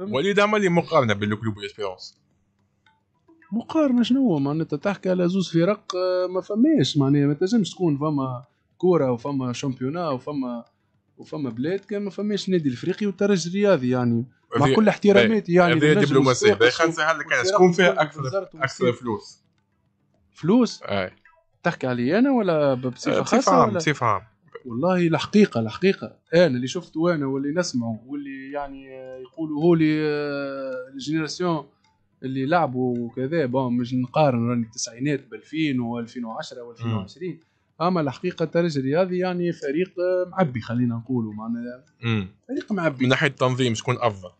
وليد عمل لي ايه مقارنه بين الكلوب والاسبيرونس مقارنه شنو هو معناتها تحكي على زوز فرق آه، ما فماش معناها ما تنجمش تكون فما كوره وفما شامبيونا وفما وفما بلاد كان ما فماش نادي الافريقي والترجي الرياضي يعني مع كل احتراماتي يعني هذه دبلوماسيه خلينا نسهل لك شكون فيها اكثر اكثر فلوس فلوس؟ اي تحكي علي انا ولا بصفه خاصه بصفه عامه بصفه عامه والله الحقيقه الحقيقه انا اللي شفته انا واللي نسمعه واللي يعني يقولوا هو لي آه، الجينيراسيون اللي لعبوا وكذا بون مش نقارن راني التسعينات ب 2000 و2010 و2020 اما الحقيقه الترجي الرياضي يعني فريق معبي خلينا نقولوا معناها فريق معبي من ناحيه التنظيم شكون افضل؟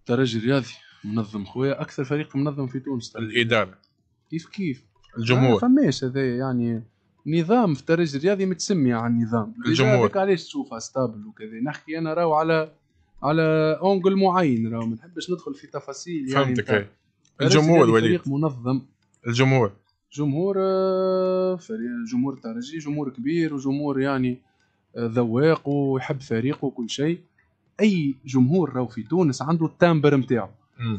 الترجي الرياضي منظم خويا اكثر فريق منظم في تونس الاداره كيف كيف الجمهور آه، فماش هذا يعني نظام في الترجي الرياضي متسمي على النظام الجمهور علاش تشوفها ستابل وكذا نحكي انا راهو على على اونجل معين راهو ما نحبش ندخل في تفاصيل يعني فهمتك الجمهور وليد فريق منظم الجمهور جمهور آه، فريق جمهور الترجي جمهور كبير وجمهور يعني آه، ذواق ويحب فريقه وكل شيء اي جمهور راهو في تونس عنده التامبر نتاعو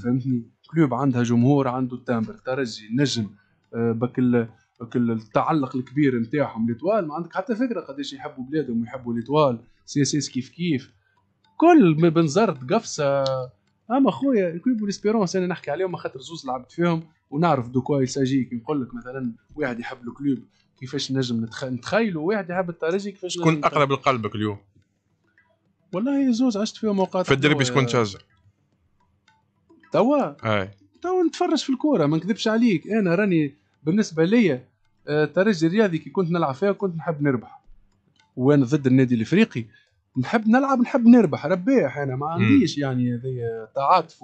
فهمتني كلوب عندها جمهور عنده التامبر ترجي نجم آه، بك التعلق الكبير نتاعهم لتوال ما عندك حتى فكره قداش يحبوا بلادهم ويحبوا لتوال سي اس اس كيف كيف كل بنزرت قفصه اما خويا الكويبو ليسبيرونس انا نحكي عليهم خاطر زوز لعبت فيهم ونعرف دو كوا يساجي كي نقول لك مثلا واحد يحب الكلوب كيفاش نجم نتخ... واحد يحب الترجي كيفاش شكون اقرب لقلبك اليوم؟ والله زوز عشت فيهم اوقات في الدربي شكون تشجع؟ توا؟ اي توا نتفرج في الكوره ما نكذبش عليك انا راني بالنسبه ليا آه، الترجي الرياضي كي كنت نلعب فيها كنت نحب نربح وانا ضد النادي الافريقي نحب نلعب نحب نربح رباح انا ما عنديش يعني هذايا تعاطف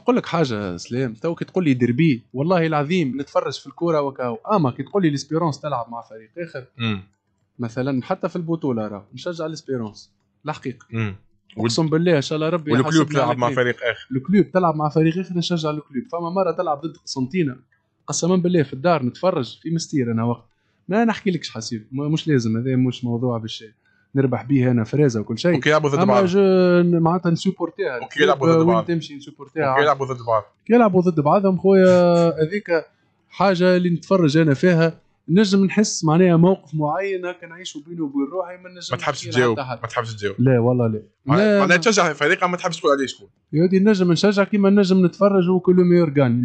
نقول لك حاجه سلام تو كي تقول لي دربي والله العظيم نتفرج في الكوره وكاو اما كي تقول لي ليسبيرونس تلعب مع فريق اخر مم. مثلا حتى في البطوله راه نشجع ليسبيرونس الحقيقه اقسم بالله ان شاء الله ربي والكلوب تلعب مع فريق اخر الكلوب تلعب مع فريق اخر نشجع الكلوب فما مره تلعب ضد قسنطينه قسما بالله في الدار نتفرج في مستير انا وقت ما نحكيلكش حسيب مش لازم هذا مش موضوع باش نربح بيه انا فريزه وكل شيء اوكي يلعبوا ضد بعض معناتها نسوبورتيها اوكي يلعبوا ضد بعض تمشي نسوبورتيها اوكي يلعبوا ضد بعض يلعبوا ضد بعضهم خويا هذيك حاجه اللي نتفرج انا فيها نجم نحس معناها موقف معين هكا نعيشوا بينه وبين روحي ما نجم ما تحبش تجاوب ما تحبش تجاوب لا والله لا معناها تشجع فريق ما تحبش تقول عليه شكون يا ودي نجم نشجع كيما نجم نتفرج وكل ميور غاني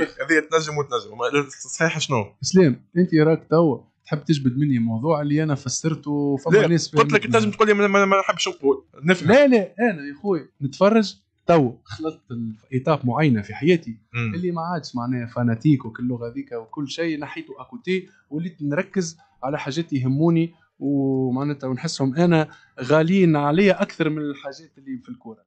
هذه تنجم وتنجم صحيح شنو اسلام انت إيه راك توا تحب تجبد مني موضوع اللي انا فسرته فما ناس قلت لك تنجم تقول لي ما نحبش نقول لا لا انا يا خويا نتفرج تو خلطت ايتاب معينه في حياتي م. اللي ما عادش معناها فاناتيك وكل اللغه هذيك وكل شيء نحيته اكوتي وليت نركز على حاجات يهموني ومعناتها ونحسهم انا غاليين عليا اكثر من الحاجات اللي في الكوره